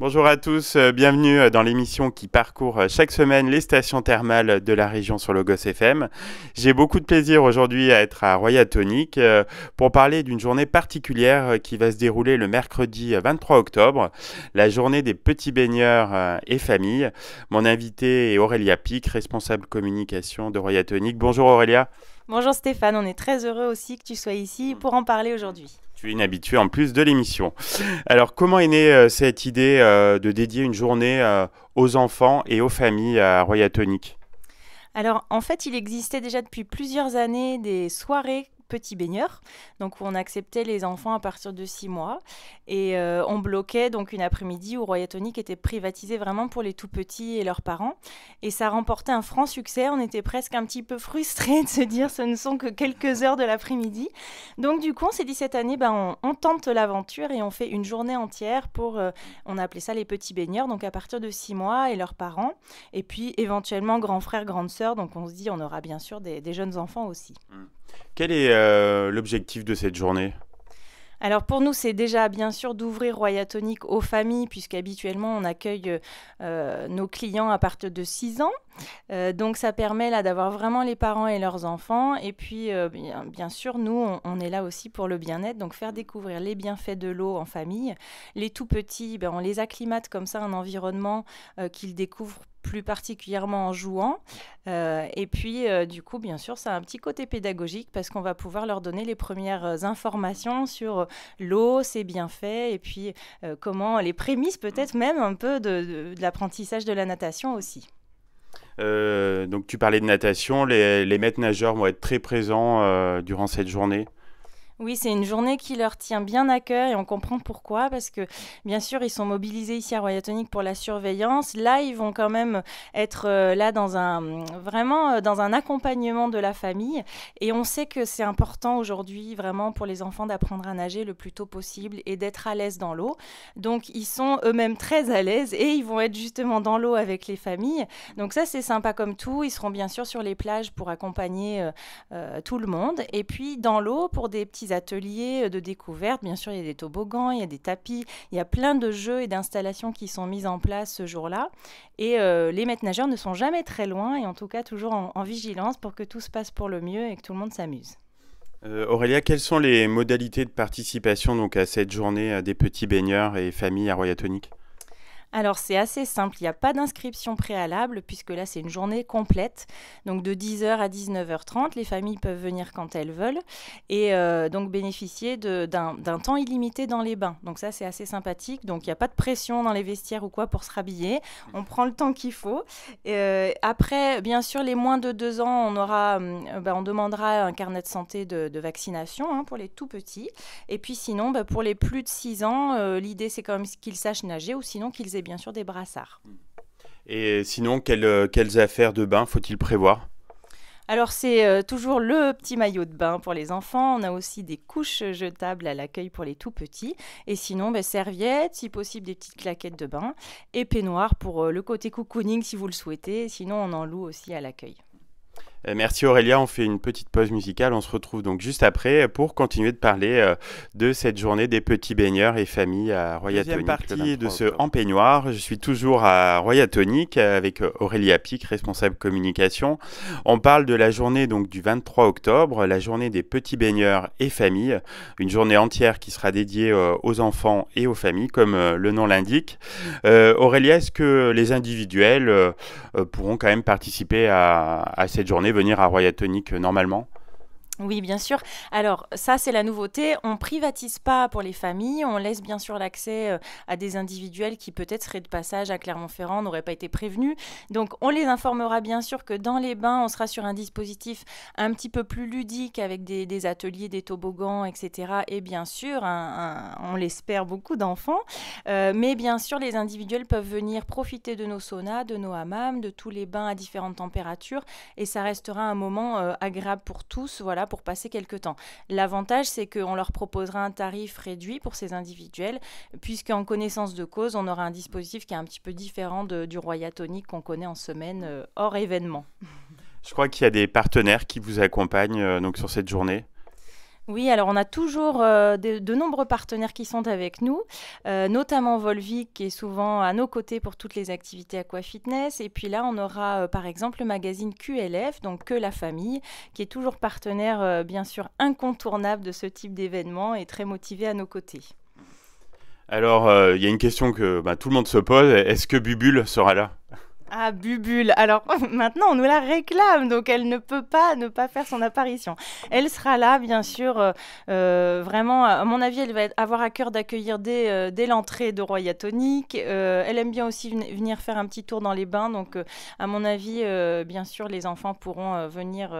Bonjour à tous, euh, bienvenue euh, dans l'émission qui parcourt euh, chaque semaine les stations thermales de la région sur Logos FM. J'ai beaucoup de plaisir aujourd'hui à être à Royatonic pour parler d'une journée particulière qui va se dérouler le mercredi 23 octobre, la journée des petits baigneurs et familles. Mon invité est Aurélia Pic, responsable communication de Royatonic. Bonjour Aurélia. Bonjour Stéphane, on est très heureux aussi que tu sois ici pour en parler aujourd'hui tu es en plus de l'émission. Alors, comment est née euh, cette idée euh, de dédier une journée euh, aux enfants et aux familles à Royatonique? Alors, en fait, il existait déjà depuis plusieurs années des soirées petits baigneurs, donc où on acceptait les enfants à partir de 6 mois. Et euh, on bloquait donc une après-midi où Royatonic était privatisé vraiment pour les tout petits et leurs parents. Et ça remportait un franc succès. On était presque un petit peu frustrés de se dire ce ne sont que quelques heures de l'après-midi. Donc du coup, on s'est dit cette année, ben, on, tente l'aventure et on fait une journée entière pour, euh, on appelait ça les petits baigneurs, donc à partir de 6 mois et leurs parents. Et puis éventuellement grands frères, grandes sœurs. Donc on se dit, on aura bien sûr des, jeunes enfants aussi. Mmh. Quel est euh, l'objectif de cette journée alors pour nous, c'est déjà bien sûr d'ouvrir Royatonic aux familles, puisqu'habituellement on accueille euh, nos clients à partir de 6 ans. Euh, donc ça permet là d'avoir vraiment les parents et leurs enfants. Et puis euh, bien, sûr, nous, on, est là aussi pour le bien-être. Donc faire découvrir les bienfaits de l'eau en famille. Les tout petits, ben, on les acclimate comme ça un environnement euh, qu'ils découvrent plus particulièrement en jouant. et puis, du coup, bien sûr, ça a un petit côté pédagogique parce qu'on va pouvoir leur donner les premières informations sur l'eau, ses bienfaits, et puis comment les prémices peut-être même un peu de l'apprentissage de la natation aussi. Euh, donc tu parlais de natation, les, les maîtres nageurs vont être très présents euh, durant cette journée. Oui, c'est une journée qui leur tient bien à cœur et on comprend pourquoi, parce que bien sûr, ils sont mobilisés ici à Royatonic pour la surveillance. Là, ils vont quand même être euh, là dans un vraiment euh, dans un accompagnement de la famille. Et on sait que c'est important aujourd'hui vraiment pour les enfants d'apprendre à nager le plus tôt possible et d'être à l'aise dans l'eau. Donc, ils sont eux-mêmes très à l'aise et ils vont être justement dans l'eau avec les familles. Donc ça, c'est sympa comme tout. Ils seront bien sûr sur les plages pour accompagner euh, tout le monde. Et puis dans l'eau pour des petits ateliers euh, de découverte. Bien sûr, il y a des toboggans, il y a des tapis, il y a plein de jeux et d'installations qui sont mises en place ce jour-là. Et euh, les maîtres nageurs ne sont jamais très loin et en tout cas toujours en, vigilance pour que tout se passe pour le mieux et que tout le monde s'amuse. Euh, Aurélia, quelles sont les modalités de participation donc, à cette journée des petits baigneurs et familles à Royatonic? alors c'est assez simple, il n'y a pas d'inscription préalable puisque là c'est une journée complète. Donc de 10h à 19h30, les familles peuvent venir quand elles veulent et euh, donc bénéficier d'un temps illimité dans les bains. Donc ça c'est assez sympathique. Donc il n'y a pas de pression dans les vestiaires ou quoi pour se rhabiller. On prend le temps qu'il faut. Euh, après, bien sûr, les moins de 2 ans, on, aura, euh, bah, on demandera un carnet de santé de, vaccination hein, pour les tout petits. Et puis sinon, bah, pour les plus de 6 ans, l'idée c'est quand même qu'ils sachent nager ou sinon qu'ils bien sûr des brassards. Et sinon, quelles, euh, affaires de bain faut-il prévoir alors c'est euh, toujours le petit maillot de bain pour les enfants. On a aussi des couches jetables à l'accueil pour les tout petits. Et sinon, ben, serviettes, si possible des petites claquettes de bain et peignoir pour euh, le côté cocooning si vous le souhaitez. Sinon, on en loue aussi à l'accueil. Euh, merci Aurélia, on fait une petite pause musicale, on se retrouve donc juste après pour continuer de parler euh, de cette journée des petits baigneurs et familles à Royatonic. partie de ce En peignoir, je suis toujours à Royatonic avec Aurélia Pic, responsable communication. On parle de la journée donc du 23 octobre, la journée des petits baigneurs et familles, une journée entière qui sera dédiée euh, aux enfants et aux familles comme le nom l'indique. Aurélia, est-ce que les individuels pourront quand même participer à cette journée venir à Royatonic euh, normalement. Oui, bien sûr. Alors, ça, c'est la nouveauté. On privatise pas pour les familles. On laisse bien sûr l'accès euh, à des individuels qui peut-être seraient de passage à Clermont-Ferrand, n'auraient pas été prévenus. Donc, on les informera bien sûr que dans les bains, on sera sur un dispositif un petit peu plus ludique avec des, ateliers, des toboggans, etc. Et bien sûr, on l'espère, beaucoup d'enfants. Euh, mais bien sûr, les individuels peuvent venir profiter de nos saunas, de nos hammams, de tous les bains à différentes températures. Et ça restera un moment euh, agréable pour tous. Voilà pour passer quelques temps. L'avantage, c'est qu'on leur proposera un tarif réduit pour ces individuels, en connaissance de cause, on aura un dispositif qui est un petit peu différent de, du Royatonique qu'on connaît en semaine euh, hors événement. Je crois qu'il y a des partenaires qui vous accompagnent euh, donc sur cette journée. Oui, alors on a toujours euh, de, nombreux partenaires qui sont avec nous, euh, notamment Volvic qui est souvent à nos côtés pour toutes les activités aquafitness. Et puis là, on aura euh, par exemple le magazine QLF, donc Que la famille, qui est toujours partenaire bien sûr incontournable de ce type d'événement et très motivé à nos côtés. Alors, il y a une question que bah, tout le monde se pose, est-ce que Bubule sera là ah, Bubule. Alors maintenant, on nous la réclame, donc elle ne peut pas ne pas faire son apparition. Elle sera là, bien sûr. Euh, euh, vraiment, à mon avis, elle va avoir à cœur d'accueillir dès, euh, dès l'entrée de Royatonique. elle aime bien aussi venir faire un petit tour dans les bains. Donc, à mon avis, bien sûr, les enfants pourront venir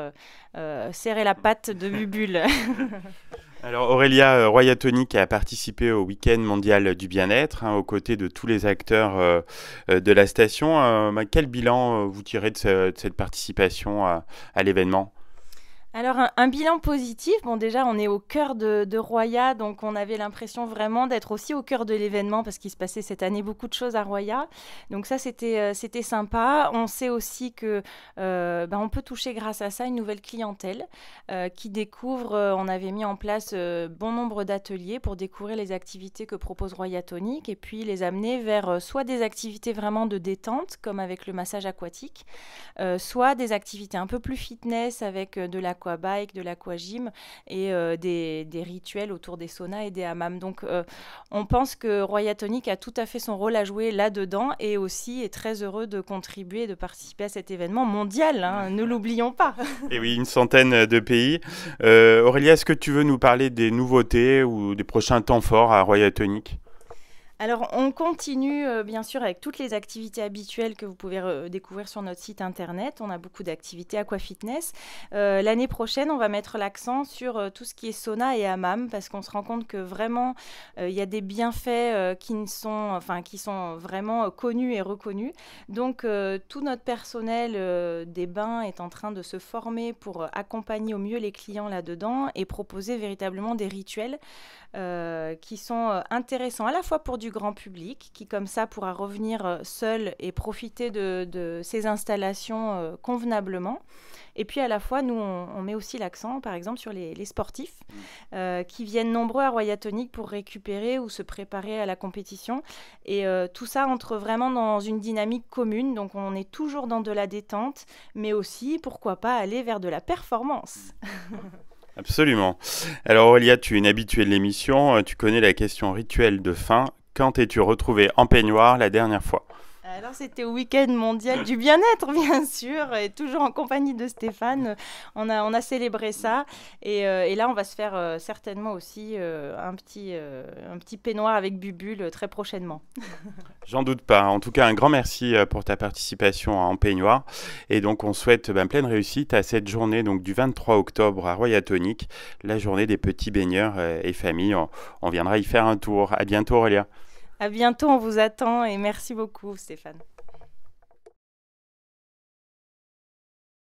serrer la patte de Bubule. Alors Aurélia euh, Royatoni qui a participé au week-end mondial du bien-être hein, aux côtés de tous les acteurs euh, euh, de la station, bah, quel bilan vous tirez de, cette participation à l'événement alors un, bilan positif, bon déjà on est au cœur de, Roya, donc on avait l'impression vraiment d'être aussi au cœur de l'événement parce qu'il se passait cette année beaucoup de choses à Roya. Donc ça c'était euh, c'était sympa. On sait aussi que euh, ben, on peut toucher grâce à ça une nouvelle clientèle euh, qui découvre. on avait mis en place bon nombre d'ateliers pour découvrir les activités que propose Roya Tonic et puis les amener vers soit des activités vraiment de détente comme avec le massage aquatique, soit des activités un peu plus fitness avec de la de l'aquabike, de l'aquagym et euh, des, rituels autour des saunas et des hammams. Donc euh, on pense que Tonic a tout à fait son rôle à jouer là-dedans et aussi est très heureux de contribuer et de participer à cet événement mondial, hein, ne l'oublions pas. et oui, une centaine de pays. Euh, Aurélia, est-ce que tu veux nous parler des nouveautés ou des prochains temps forts à Tonic alors, on continue euh, bien sûr avec toutes les activités habituelles que vous pouvez euh, découvrir sur notre site internet. On a beaucoup d'activités aquafitness. fitness. Euh, l'année prochaine, on va mettre l'accent sur tout ce qui est sauna et hammam parce qu'on se rend compte que vraiment il y a des bienfaits qui ne sont, enfin, qui sont vraiment connus et reconnus. Donc, tout notre personnel des bains est en train de se former pour accompagner au mieux les clients là-dedans et proposer véritablement des rituels qui sont intéressants à la fois pour du grand public qui, comme ça, pourra revenir euh, seul et profiter de, de ces installations euh, convenablement. Et puis à la fois, nous, on, met aussi l'accent, par exemple, sur les, sportifs mm. euh, qui viennent nombreux à Royatonic pour récupérer ou se préparer à la compétition. Et tout ça entre vraiment dans une dynamique commune. Donc on est toujours dans de la détente, mais aussi, pourquoi pas, aller vers de la performance. Mm. Absolument. Alors Aurélia, tu es une habituée de l'émission, tu connais la question rituelle de fin. Quand t'es-tu retrouvé en peignoir la dernière fois alors c'était au week-end mondial du bien-être bien sûr et toujours en compagnie de Stéphane. On a, on a célébré ça et, euh, là on va se faire euh, certainement aussi euh, un, petit, un petit peignoir avec Bubule très prochainement. J'en doute pas. En tout cas un grand merci pour ta participation en peignoir et donc on souhaite ben, pleine réussite à cette journée donc du 23 octobre à Royatonique, la journée des petits baigneurs et familles. On, viendra y faire un tour. À bientôt Aurélien à bientôt, on vous attend et merci beaucoup Stéphane.